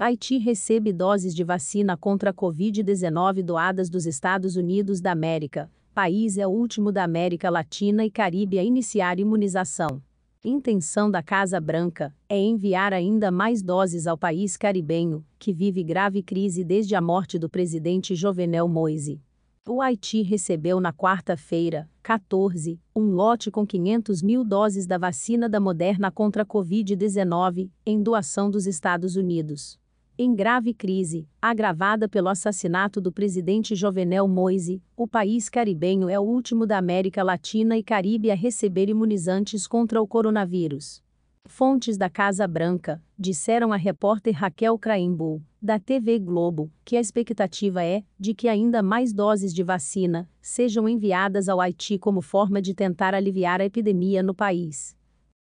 Haiti recebe doses de vacina contra a Covid-19 doadas dos Estados Unidos da América. País é o último da América Latina e Caribe a iniciar imunização. Intenção da Casa Branca é enviar ainda mais doses ao país caribenho, que vive grave crise desde a morte do presidente Jovenel Moise. O Haiti recebeu na quarta-feira, 14, um lote com 500 mil doses da vacina da Moderna contra a Covid-19, em doação dos Estados Unidos em grave crise, agravada pelo assassinato do presidente Jovenel Moise, o país caribenho é o último da América Latina e Caribe a receber imunizantes contra o coronavírus. Fontes da Casa Branca disseram à repórter Raquel Craimbu, da TV Globo, que a expectativa é de que ainda mais doses de vacina sejam enviadas ao Haiti como forma de tentar aliviar a epidemia no país.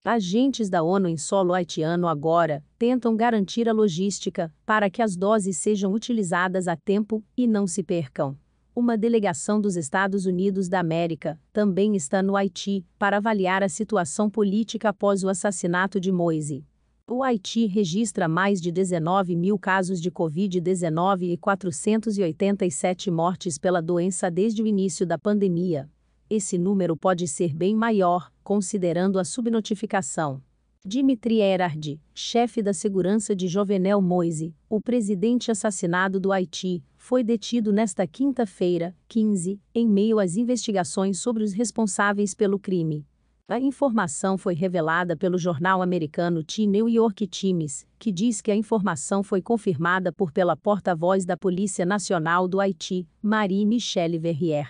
Agentes da ONU em solo haitiano agora tentam garantir a logística para que as doses sejam utilizadas a tempo e não se percam. Uma delegação dos Estados Unidos da América também está no Haiti para avaliar a situação política após o assassinato de Moise. O Haiti registra mais de 19 mil casos de Covid-19 e 487 mortes pela doença desde o início da pandemia. Esse número pode ser bem maior, considerando a subnotificação. Dimitri Erard, chefe da segurança de Jovenel Moise, o presidente assassinado do Haiti, foi detido nesta quinta-feira, 15, em meio às investigações sobre os responsáveis pelo crime. A informação foi revelada pelo jornal americano The New York Times, que diz que a informação foi confirmada por pela porta-voz da Polícia Nacional do Haiti, Marie-Michelle Verrier.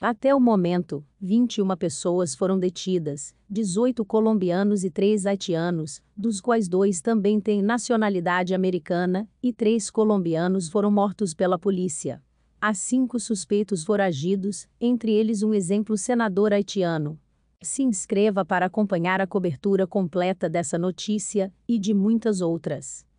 Até o momento, 21 pessoas foram detidas, 18 colombianos e 3 haitianos, dos quais dois também têm nacionalidade americana, e três colombianos foram mortos pela polícia. Há cinco suspeitos foragidos, entre eles um exemplo senador haitiano. Se inscreva para acompanhar a cobertura completa dessa notícia e de muitas outras.